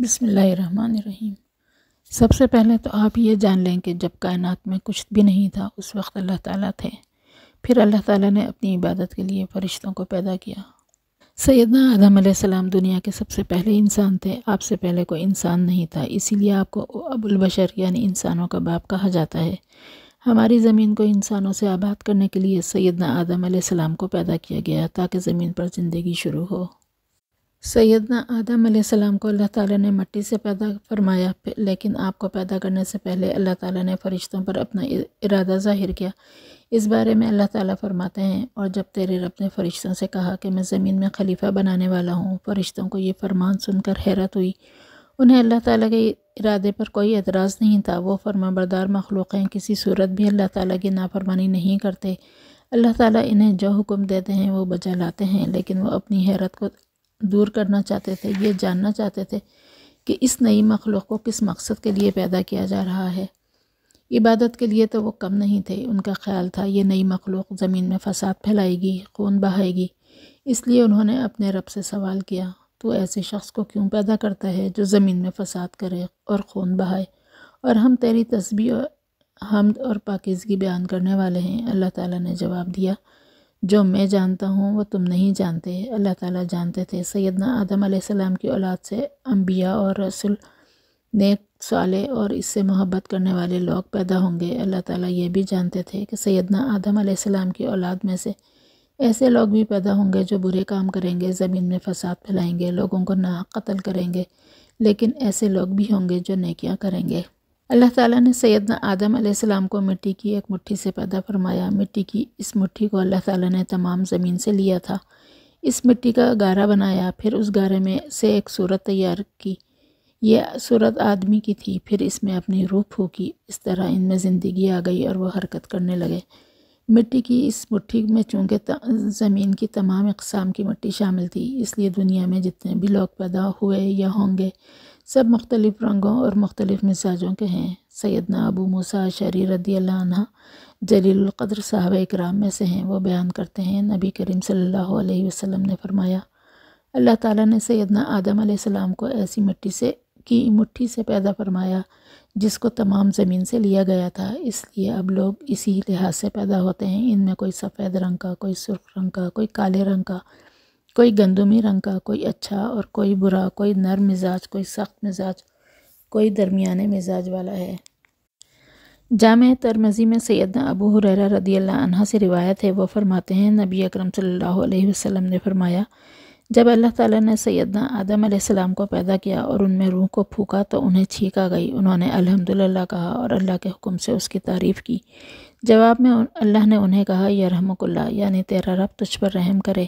बसमीम सबसे पहले तो आप ये जान लें कि जब कायनात में कुछ भी नहीं था उस वक्त अल्लाह ताला थे फिर अल्लाह ताला ने अपनी इबादत के लिए फ़रिश्तों को पैदा किया सैदना आदम सलाम दुनिया के सबसे पहले इंसान थे आपसे पहले कोई इंसान नहीं था इसीलिए आपको अबुलबशर यानी इंसानों का बाप कहा जाता है हमारी ज़मीन को इंसानों से आबाद करने के लिए सैदना आदम सलाम को पैदा किया गया ताकि ज़मीन पर ज़िंदगी शुरू हो सैदना आदम सलाम को अल्लाह ताला ने मट्टी से पैदा फरमाया लेकिन आपको पैदा करने से पहले अल्लाह ताला ने फरिश्तों पर अपना इरादा ज़ाहिर किया इस बारे में अल्लाह ताला फरमाते हैं और जब तेरे रब ने फरिश्तों से कहा कि मैं ज़मीन में खलीफा बनाने वाला हूँ फरिश्तों को ये फरमान सुनकर हैरत हुई उन्हें अल्लाह ताली के इरादे पर कोई एतराज़ नहीं था वो फरमाबरदार मखलूक़ हैं किसी सूरत भी अल्लाह ताली की नाफरमानी नहीं करते अल्लाह ताली इन्हें जो हुक्म देते हैं वो बजा लाते हैं लेकिन वो अपनी हैरत को दूर करना चाहते थे ये जानना चाहते थे कि इस नई मखलूक को किस मकसद के लिए पैदा किया जा रहा है इबादत के लिए तो वो कम नहीं थे उनका ख्याल था ये नई मखलूक ज़मीन में फसाद फैलाएगी खून बहाएगी इसलिए उन्होंने अपने रब से सवाल किया तो ऐसे शख्स को क्यों पैदा करता है जो ज़मीन में फसाद करे और खून बहाए और हम तेरी तस्वीर हमद और पाकिजगी बयान करने वाले हैं अल्लाह ताला ने जवाब दिया जो मैं जानता हूँ वो तुम नहीं जानते अल्लाह ताला जानते थे सैदना आदम सलाम की औलाद से अम्बिया और रसुल नेक साले और इससे मोहब्बत करने वाले लोग पैदा होंगे अल्लाह ताला ये भी जानते थे कि सैदना आदम सलाम की औलाद में से ऐसे लोग भी पैदा होंगे जो बुरे काम करेंगे ज़मीन में फसाद फैलाएँगे लोगों को ना कत्ल करेंगे लेकिन ऐसे लोग भी होंगे जो नकियाँ करेंगे अल्लाह ताला ने सैदना आदम अलैहिस्सलाम को मिट्टी की एक मुट्ठी से पैदा फरमाया मिट्टी की इस मुट्ठी को अल्लाह ताला ने तमाम ज़मीन से लिया था इस मिट्टी का गारा बनाया फिर उस गारे में से एक सूरत तैयार की यह सूरत आदमी की थी फिर इसमें अपनी रूह फूकी इस तरह इनमें ज़िंदगी आ गई और वह हरकत करने लगे मिट्टी की इस मुट्ठी में चूँकि ज़मीन की तमाम अकसाम की मिट्टी शामिल थी इसलिए दुनिया में जितने भी लोग पैदा हुए या होंगे सब मुख्तलिफ़ रंगों और मुख्तलिफ़ मिजाजों के हैं सैदना अबू मूसा शरी रदी अल्ला जलीलक़द्र साहब इकराम में से हैं वो बयान करते हैं नबी करीम सल वसम ने फरमाया अल्लाह ताली ने सैदना आदम सलाम को ऐसी मिट्टी से की मुट्ठी से पैदा फरमाया जिसको तमाम ज़मीन से लिया गया था इसलिए अब लोग इसी लिहाज से पैदा होते हैं इनमें कोई सफ़ेद रंग का कोई सुर्ख रंग का कोई काले रंग का कोई गंदमी रंग का कोई अच्छा और कोई बुरा कोई नरम मिजाज कोई सख्त मिजाज कोई दरमियाने मिजाज वाला है जाम तरमज़ी में सैदना अबू हुरैरा रदी अल्लाह से रिवायत है वो फरमाते हैं नबी अकरम सल्लल्लाहु अलैहि वसल्लम ने फरमाया जब अल्लाह ताला ने सैदना आदम आसमाम को पैदा किया और उनमें रूह को फूका तो उन्हें छींक आ गई उन्होंने अलहमदिल्ला कहा और अल्लाह के हुक्म से उसकी तारीफ़ की जवाब में अल्लाह ने उन्हें कहा यह रहमकुल्ला यानी तेरा रब तुझ पर रहम करे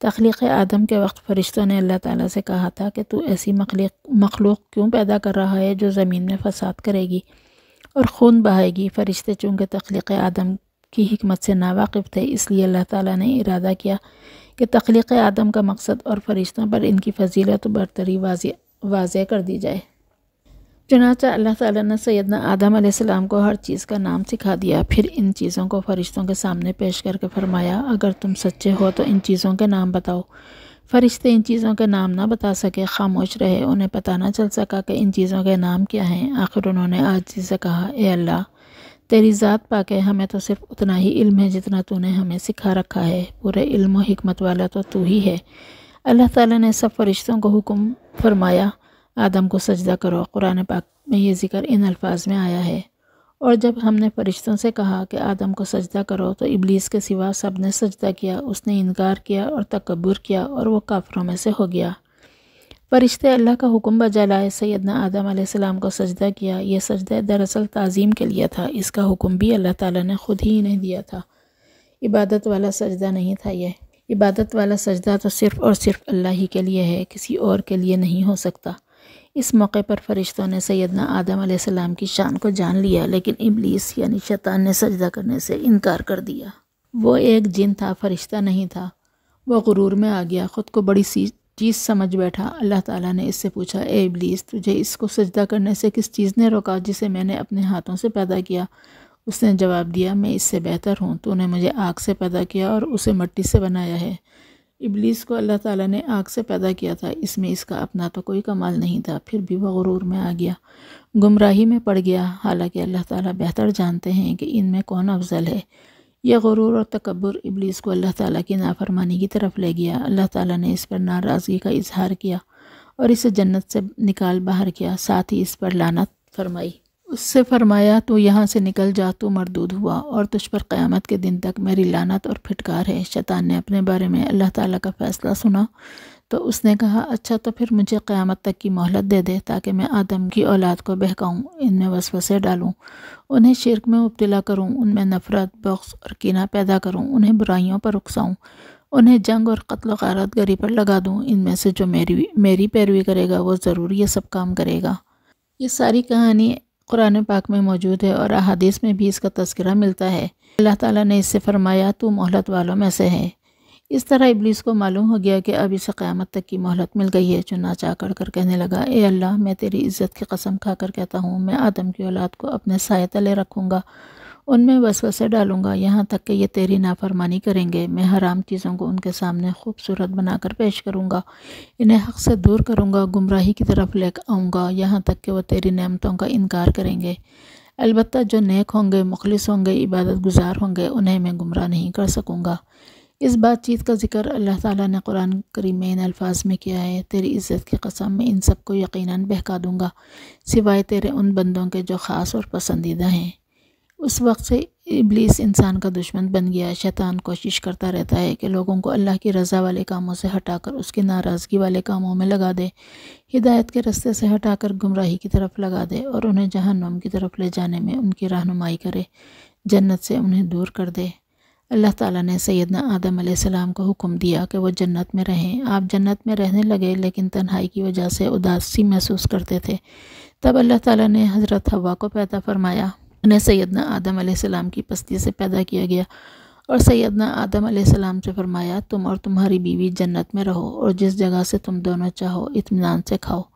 तख्लीक आदम के वक्त फ़रिश्तों ने अल्लाह ताला से कहा था कि तू ऐसी मखलूक मखलूक क्यों पैदा कर रहा है जो ज़मीन में फसाद करेगी और खून बहाएगी फ़रिश्ते चूँकि तख्लीक आदम की हमत से नावाकफ़ थे इसलिए अल्लाह ताला ने इरादा किया कि तख्लीक आदम का मकसद और फ़रिश्तों पर इनकी फजीलत बरतरी वाज वाज कर दी जाए चनाचा अल्लाह ताला ने सैदना आदम आसमाम को हर चीज़ का नाम सिखा दिया फिर इन चीज़ों को फरिश्तों के सामने पेश करके फरमाया अगर तुम सच्चे हो तो इन चीज़ों के नाम बताओ फरिश्ते इन चीज़ों के नाम ना बता सके खामोश रहे उन्हें पता ना चल सका कि इन चीज़ों के नाम क्या हैं आखिर उन्होंने आज से कहा ए अल्लाह तेरी ज़ात पाके हमें तो सिर्फ उतना ही इल्म है जितना तूने हमें सिखा रखा है पूरे इल्म हमत वाला तो तू ही है अल्लाह ताला ने सब फरिश्तों को हुक्म फरमाया आदम को सजदा करो कुरान पाक में ये ज़िक्र इन अल्फाज में आया है और जब हमने फरिश्तों से कहा कि आदम को सजदा करो तो इबलीस के सिवा सब ने सजदा किया उसने इनकार किया और तकबर किया और वह काफरों में से हो गया फरिश्ते अल्लाह का हुक्म बजा लाए सैदना आदम सलाम को सजदा किया यह सजदा दरअसल तज़ीम के लिए था इसका हुक्म भी अल्लाह ताली ने ख़ुद ही इन्हें दिया था इबादत वाला सजदा नहीं था यह इबादत वाला सजदा तो सिर्फ़ और सिर्फ़ अल्लाह ही के लिए है किसी और के लिए नहीं हो सकता इस मौके पर फ़रिश्तों ने सैदना आदम आसमाम की शान को जान लिया लेकिन इबलीस यानी शैतान ने सजदा करने से इनकार कर दिया वो एक जिन था फरिश्ता नहीं था वो गुरूर में आ गया ख़ुद को बड़ी सी चीज़ समझ बैठा अल्लाह ताला ने इससे पूछा ए इबलीस तुझे इसको सजदा करने से किस चीज़ ने रोका जिसे मैंने अपने हाथों से पैदा किया उसने जवाब दिया मैं इससे बेहतर हूँ तूने मुझे आग से पैदा किया और उसे मट्टी से बनाया है इबलीस को अल्लाह ताला ने आग से पैदा किया था इसमें इसका अपना तो कोई कमाल नहीं था फिर भी वह गुरूर में आ गया गुमराही में पड़ गया हालांकि अल्लाह ताला बेहतर जानते हैं कि इनमें कौन अफजल है यह गुरूर और तकबर इबलीस को अल्लाह ताला की नाफरमानी की तरफ ले गया अल्लाह ताला ने इस पर नाराज़गी का इजहार किया और इसे जन्नत से निकाल बाहर किया साथ ही इस पर लानत फरमाई उससे फरमाया तो यहाँ से निकल जा तो मरदूद हुआ और तुझ पर क़्यामत के दिन तक मेरी लानत और फिटकार है शैतान ने अपने बारे में अल्लाह ताला का फ़ैसला सुना तो उसने कहा अच्छा तो फिर मुझे क़्यामत तक की मोहलत दे दे ताकि मैं आदम की औलाद को बहकाऊँ इनमें वसवसे डालूँ उन्हें शिरक में मुबतला करूँ उनमें नफ़रत बख्स और कीना पैदा करूँ उन्हें बुराइयों पर उकसाऊँ उन्हें जंग और कत्ल गारत गरी पर लगा दूँ इनमें से जो मेरी मेरी पैरवी करेगा वो ज़रूर ये सब काम करेगा ये सारी कहानी कुरान पाक में मौजूद है और अहादीस में भी इसका तस्करा मिलता है अल्लाह ताला ने इससे फरमाया तो मोहलत वालों में से है इस तरह इबलीस को मालूम हो गया कि अब इसे क़्यामत तक की मोहलत मिल गई है चुना चाकड़ कर कहने लगा ए अल्लाह मैं तेरी इज़्ज़त की कसम खा कर कहता हूँ मैं आदम की औलाद को अपने साय तले रखूँगा उनमें वसवसे डालूंगा यहाँ तक कि ये तेरी नाफरमानी करेंगे मैं हराम चीज़ों को उनके सामने खूबसूरत बनाकर पेश करूँगा इन्हें हक से दूर करूँगा गुमराही की तरफ ले आऊँगा यहाँ तक कि वह तेरी नमतों का इनकार करेंगे अलबत् जो नेक होंगे मुखलिस होंगे इबादत गुजार होंगे उन्हें मैं गुमराह नहीं कर सकूँगा इस बातचीत का जिक्र अल्लाह ताला ने कुरान करीम में इन अल्फाज में किया है तेरी इज़्ज़त की कसम में इन सबको यकीनन बहका दूंगा सिवाय तेरे उन बंदों के जो ख़ास और पसंदीदा हैं उस वक्त से इबलीस इंसान का दुश्मन बन गया शैतान कोशिश करता रहता है कि लोगों को अल्लाह की रज़ा वाले कामों से हटाकर उसकी नाराज़गी वाले कामों में लगा दे हिदायत के रस्ते से हटाकर गुमराही की तरफ लगा दे और उन्हें जहनम की तरफ ले जाने में उनकी रहनुमाई करे जन्नत से उन्हें दूर कर दे अल्लाह ताला ने सैदना आदम सलाम को हुक्म दिया कि वह जन्नत में रहें आप जन्नत में रहने लगे लेकिन तन्हाई की वजह से उदासी महसूस करते थे तब अल्लाह ताला ने हज़रत हवा को पैदा फरमाया उन्हें सैदना आदम सलाम की पस्ती से पैदा किया गया और सैदना आदम सलाम से फरमाया तुम और तुम्हारी बीवी जन्नत में रहो और जिस जगह से तुम दोनों चाहो इतमान से खाओ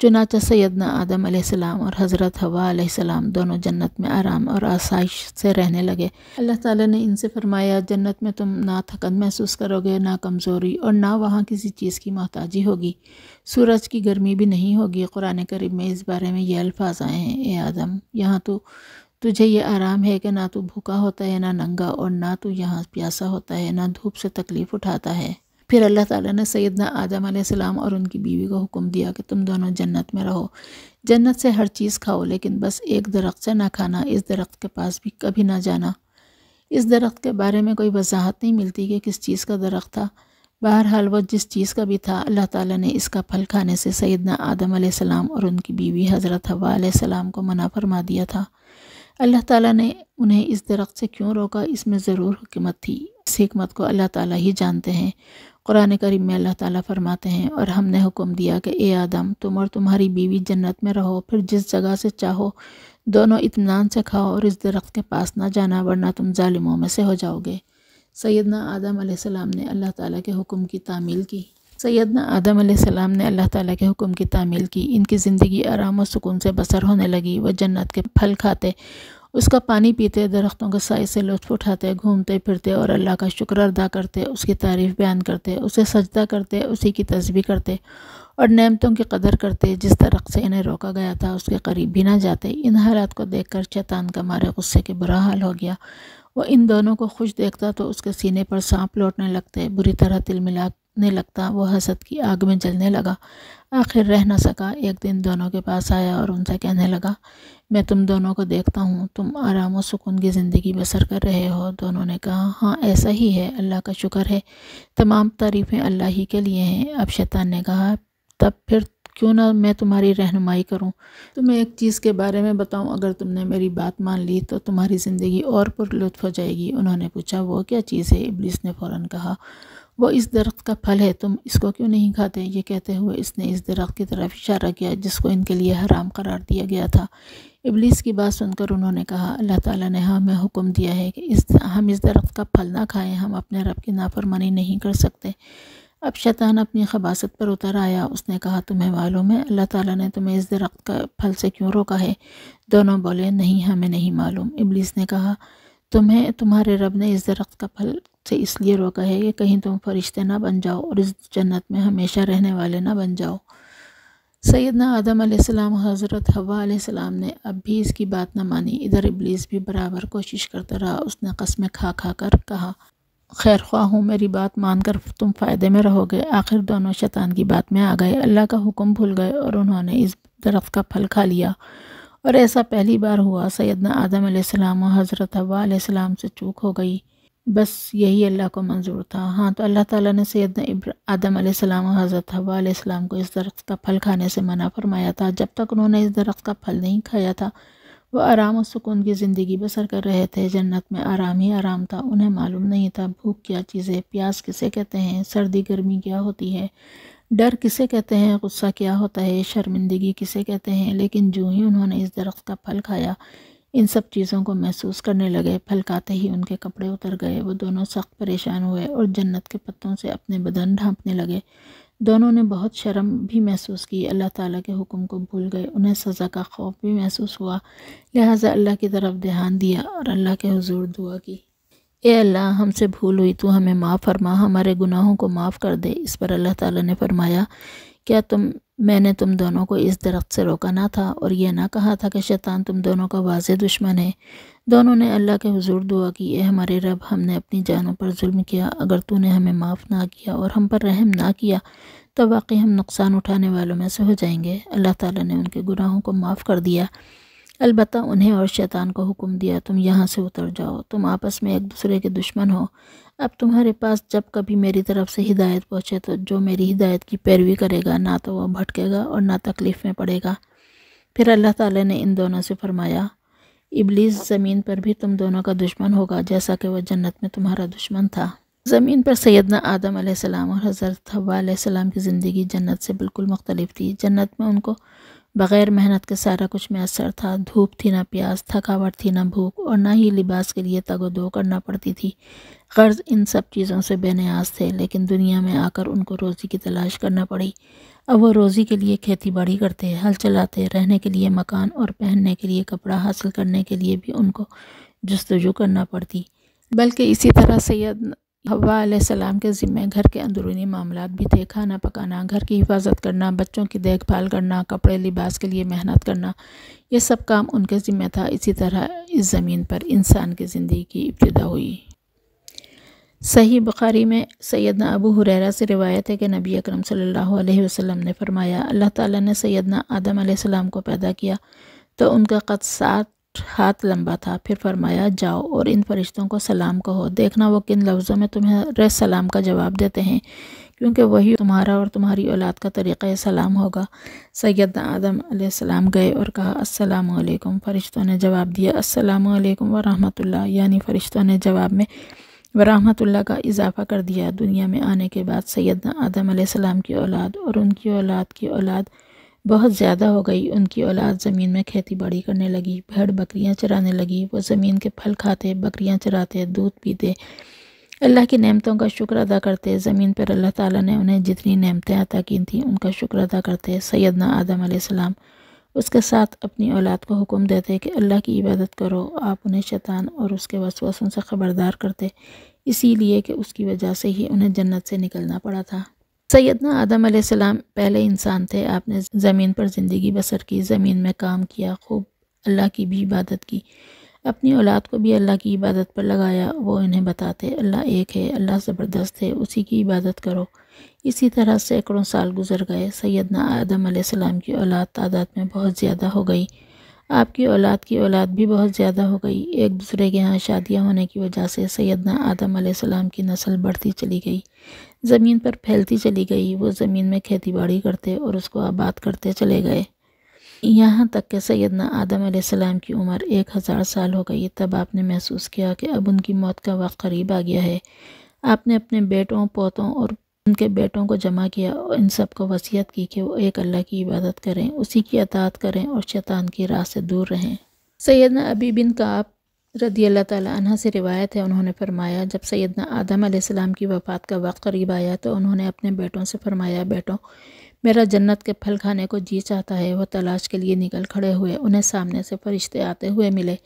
चुनाचा सैदना आदम आसमाम और हज़रत हवा आसमाम दोनों जन्नत में आराम और आसाइश से रहने लगे अल्लाह ताला ने इनसे फरमाया जन्नत में तुम ना थकन महसूस करोगे ना कमज़ोरी और ना वहाँ किसी चीज़ की मोहताजी होगी सूरज की गर्मी भी नहीं होगी कुरान करीब में इस बारे में ये अल्फाज आए हैं ए आदम यहाँ तो तुझे ये आराम है कि ना तो भूखा होता है ना नंगा और ना तो यहाँ प्यासा होता है ना धूप से तकलीफ़ उठाता है फिर अल्लाह ताला ने सैदना आदम सलाम और उनकी बीवी को हुक्म दिया कि तुम दोनों जन्नत में रहो जन्नत से हर चीज़ खाओ लेकिन बस एक दरख्त से ना खाना इस दरख्त के पास भी कभी ना जाना इस दरख्त के बारे में कोई वजाहत नहीं मिलती कि किस चीज़ का दरख्त था बहरहाल वह जिस चीज़ का भी था अल्लाह ताली ने इसका फल खाने से सैदना आदम सलाम और उनकी बीवी हज़रत हवा सलाम को मना फरमा दिया था अल्लाह ताली ने उन्हें इस दरख्त से क्यों रोका इसमें ज़रूर हुकमत थी इस हमत को अल्लाह ताली ही जानते हैं कुरान करीम में अल्लाह ताला फरमाते हैं और हमने हुक्म दिया कि ए आदम तुम और तुम्हारी बीवी जन्नत में रहो फिर जिस जगह से चाहो दोनों इतमान से खाओ और इस दरख्त के पास ना जाना वरना तुम ालिमों में से हो जाओगे सैदना आदम सलाम ने अल्लाह ताला के हुक्म की तामील की सैदना आदम सलाम ने अल्लाह ताला के हुक्म की तामील की इनकी ज़िंदगी आराम और सुकून से बसर होने लगी वह जन्नत के फल खाते उसका पानी पीते दरख्तों के साय से लुत्फ़ उठाते घूमते फिरते और अल्लाह का शुक्र अदा करते उसकी तारीफ़ बयान करते उसे सजदा करते उसी की तस्वीर करते और नेमतों की कदर करते जिस तरह से इन्हें रोका गया था उसके करीब भी ना जाते इन हालात को देख कर चैतान का मारे गुस्से के बुरा हाल हो गया वह इन दोनों को खुश देखता तो उसके सीने पर सांप लौटने लगते बुरी तरह तिल मिला ने लगता वो हसद की आग में जलने लगा आखिर रह ना सका एक दिन दोनों के पास आया और उनसे कहने लगा मैं तुम दोनों को देखता हूँ तुम आराम और सुकून की ज़िंदगी बसर कर रहे हो दोनों ने कहा हाँ ऐसा ही है अल्लाह का शुक्र है तमाम तारीफ़ें अल्लाह ही के लिए हैं अब शैतान ने कहा तब फिर क्यों ना मैं तुम्हारी रहनुमाई करूं तुम्हें एक चीज़ के बारे में बताऊं अगर तुमने मेरी बात मान ली तो तुम्हारी ज़िंदगी और पुरलुत्फ हो जाएगी उन्होंने पूछा वो क्या चीज़ है इब्लिस ने फ़ौरन कहा वो इस दरख्त का फल है तुम इसको क्यों नहीं खाते ये कहते हुए इसने इस दरख्त की तरफ इशारा किया जिसको इनके लिए हराम करार दिया गया था इबलीस की बात सुनकर उन्होंने कहा अल्लाह ताला ने हमें हाँ, हुक्म दिया है कि इस हम इस दरख्त का फल ना खाएं हम अपने रब की नाफरमानी नहीं कर सकते अब शैतान अपनी खबासत पर उतर आया उसने कहा तुम्हें मालूम है अल्लाह ताला ने तुम्हें इस दरख्त का फल से क्यों रोका है दोनों बोले नहीं हमें नहीं मालूम इबलीस ने कहा तुम्हें तुम्हारे रब ने इस दरख्त का फल से इसलिए रोका है कि कहीं तुम फरिश्ते ना बन जाओ और इस जन्नत में हमेशा रहने वाले ना बन जाओ सैदना आदम आसमाम हज़रत हवा आसमाम ने अब भी इसकी बात ना मानी इधर इब्लीस भी बराबर कोशिश करता रहा उसने कसमें खा खा कर कहा खैर ख़्वा हूँ मेरी बात मानकर तुम फ़ायदे में रहोगे आखिर दोनों शैतान की बात में आ गए अल्लाह का हुक्म भूल गए और उन्होंने इस दरख्त का फल खा लिया और ऐसा पहली बार हुआ सैदना आदम आसमाम हज़रत हवा आसमाम से चूक हो गई बस यही अल्लाह को मंजूर था हाँ तो अल्लाह ताला ने सैद आदम आसमाम और हज़रत हवाम को इस दरख्त का फल खाने से मना फरमाया था जब तक उन्होंने इस दरख्त का फल नहीं खाया था वह आराम और सुकून की ज़िंदगी बसर कर रहे थे जन्नत में आराम ही आराम था उन्हें मालूम नहीं था भूख क्या चीज़ें प्यास किसे कहते हैं सर्दी गर्मी क्या होती है डर किसे कहते हैं गुस्सा क्या होता है शर्मिंदगी किसे कहते हैं लेकिन जो ही उन्होंने इस दरख्त का फल खाया इन सब चीज़ों को महसूस करने लगे फलकाते ही उनके कपड़े उतर गए वो दोनों सख्त परेशान हुए और जन्नत के पत्तों से अपने बदन ढांपने लगे दोनों ने बहुत शर्म भी महसूस की अल्लाह ताला के हुक्म को भूल गए उन्हें सज़ा का खौफ भी महसूस हुआ लिहाजा अल्लाह की तरफ ध्यान दिया और अल्लाह के हुजूर दुआ की ए अल्लाह हमसे भूल हुई तो हमें माफ़ फरमा हमारे गुनाहों को माफ़ कर दे इस पर अल्लाह ताला ने फरमाया क्या तुम मैंने तुम दोनों को इस दरख्त से रोका ना था और यह ना कहा था कि शैतान तुम दोनों का वाज दुश्मन है दोनों ने अल्लाह के हजूर दुआ की ए हमारे रब हमने अपनी जानों पर जुल्म किया अगर तूने हमें माफ़ ना किया और हम पर रहम ना किया तो वाकई हम नुकसान उठाने वालों में से हो जाएंगे अल्लाह ताला ने उनके गुनाहों को माफ़ कर दिया अलबत् उन्हें और शैतान को हुक्म दिया तुम यहाँ से उतर जाओ तुम आपस में एक दूसरे के दुश्मन हो अब तुम्हारे पास जब कभी मेरी तरफ से हिदायत पहुँचे तो जो मेरी हिदायत की पैरवी करेगा ना तो वह भटकेगा और ना तकलीफ़ में पड़ेगा फिर अल्लाह ताला ने इन दोनों से फरमाया इबलीस ज़मीन पर भी तुम दोनों का दुश्मन होगा जैसा कि वह जन्नत में तुम्हारा दुश्मन था ज़मीन पर सैदना आदम और हज़रत हवा की ज़िंदगी जन्नत से बिल्कुल मुख्तलिफ थी जन्नत में उनको बग़ैर मेहनत के सारा कुछ मैसर था धूप थी ना प्यास थकावट थी ना भूख और ना ही लिबास के लिए तगोदो करना पड़ती थी गर्ज इन सब चीज़ों से बेनियाज थे लेकिन दुनिया में आकर उनको रोज़ी की तलाश करना पड़ी अब वो रोज़ी के लिए खेती बाड़ी करते हल चलाते रहने के लिए मकान और पहनने के लिए कपड़ा हासिल करने के लिए भी उनको जस्तजू करना पड़ती बल्कि इसी तरह सैद हवा सलाम के ज़िम्मे घर के अंदरूनी मामला भी थे खाना पकाना घर की हिफाजत करना बच्चों की देखभाल करना कपड़े लिबास के लिए मेहनत करना ये सब काम उनके ज़िम्मे था इसी तरह इस ज़मीन पर इंसान की ज़िंदगी की इब्तदा हुई सही बुखारी में सैदना अबू हुररा से रिवायत है कि नबी अकरम सल्लल्लाहु अलैहि वसल्लम ने फरमाया अल्लाह ताला ने सैदना आदम सलाम को पैदा किया तो उनका कद सात हाथ लंबा था फिर फरमाया जाओ और इन फरिश्तों को सलाम कहो देखना वो किन लफ्ज़ों में तुम्हारे सलाम का जवाब देते हैं क्योंकि वही तुम्हारा और तुम्हारी औलाद का तरीक़ सलाम होगा सैद आदम सलाम गए और कहा अस्सलाम वालेकुम फ़रिश्तों ने जवाब दिया अस्सलाम वालेकुम वरहमतुल्लाह यानी फ़रिश्तों ने जवाब में वरहमतुल्लाह का इजाफ़ा कर दिया दुनिया में आने के बाद सैद आदम सलाम की औलाद और उनकी औलाद की औलाद बहुत ज़्यादा हो गई उनकी औलाद ज़मीन में खेती बाड़ी करने लगी भेड़ बकरियाँ चराने लगी वो ज़मीन के फल खाते बकरियाँ चराते दूध पीते अल्लाह की नेमतों का शुक्र अदा करते ज़मीन पर अल्लाह ताला ने उन्हें जितनी नेमतें अता की थीं उनका शुक्र अदा करते सैदना आदम आसमाम उसके साथ अपनी औलाद को हुक्म देते कि अल्लाह की इबादत करो आप उन्हें शैतान और उसके वसवसों से ख़बरदार करते इसीलिए कि उसकी वजह से ही उन्हें जन्नत से निकलना पड़ा था सैदना आदम आसमाम पहले इंसान थे आपने ज़मीन पर ज़िंदगी बसर की ज़मीन में काम किया खूब अल्लाह की भी इबादत की अपनी औलाद को भी अल्लाह की इबादत पर लगाया वो इन्हें बताते अल्लाह एक है अल्लाह ज़बरदस्त है उसी की इबादत करो इसी तरह सैकड़ों साल गुजर गए सैदना आदम आसमाम की औलाद तादाद में बहुत ज़्यादा हो गई आपकी औलाद की औलाद भी बहुत ज़्यादा हो गई एक दूसरे के यहाँ शादियाँ होने की वजह से सैदना आदम सलाम की नस्ल बढ़ती चली गई ज़मीन पर फैलती चली गई वो ज़मीन में बाड़ी करते और उसको आबाद करते चले गए यहाँ तक कि सैदना आदम सलाम की उम्र एक हज़ार साल हो गई तब आपने महसूस किया कि अब उनकी मौत का वक्त करीब आ गया है आपने अपने बेटों पोतों और उनके बेटों को जमा किया और इन सबको वसीयत की कि वो एक अल्लाह की इबादत करें उसी की अतात करें और शैतान की राह से दूर रहें सैदना अबी बिन काब रदी अल्लाह तह से रिवायत है उन्होंने फरमाया जब सैदना आदम आसमाम की वफ़ात का वक्त करीब आया तो उन्होंने अपने बेटों से फरमाया बेटों मेरा जन्नत के फल खाने को जी चाहता है वह तलाश के लिए निकल खड़े हुए उन्हें सामने से फरिश्ते आते हुए मिले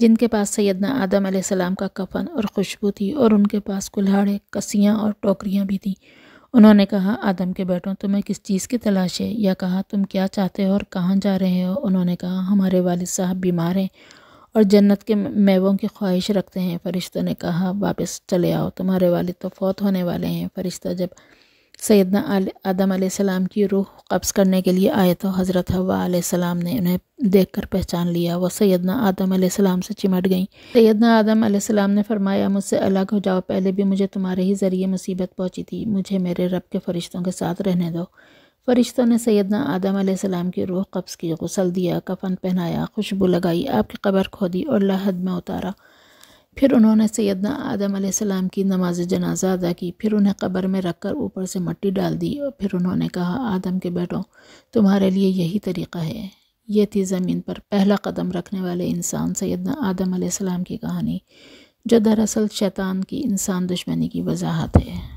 जिनके पास सैदना आदम आसमाम का कफन और खुशबू थी और उनके पास कुल्हाड़े कसियाँ और टोकरियाँ भी थीं उन्होंने कहा आदम के बेटों तुम्हें किस चीज़ की तलाश है या कहा तुम क्या चाहते हो और कहाँ जा रहे हो उन्होंने कहा हमारे वालिद साहब बीमार हैं और जन्नत के मेवों की ख्वाहिश रखते हैं फ़रिश्तों ने कहा वापस चले आओ तुम्हारे वालिद तो फौत होने वाले हैं फ़रिश्ता जब सैदना आदम सलाम की रूह कब्ज़ करने के लिए आए तो हज़रत हवाम ने उन्हें देख कर पहचान लिया वह सैदना आदम सलाम से चिमट गई सैदना आदम सलाम ने फरमाया मुझसे अलग हो जाओ पहले भी मुझे तुम्हारे ही ज़रिए मुसीबत पहुँची थी मुझे मेरे रब के फरिश्तों के साथ रहने दो फरिश्तों ने सैदना आदम सलाम की रूह कब्ज़ की गसल दिया कफन पहनाया खुशबू लगाई आपकी कबर खोदी और लहद में उतारा फिर उन्होंने सैदना आदम आसमाम की नमाज जनाजा अदा की फिर उन्हें कब्र में रख कर ऊपर से मट्टी डाल दी और फिर उन्होंने कहा आदम के बेटों तुम्हारे लिए यही तरीक़ा है ये थी ज़मीन पर पहला कदम रखने वाले इंसान सैदना आदम सलाम की कहानी जो दरअसल शैतान की इंसान दुश्मनी की वजाहत है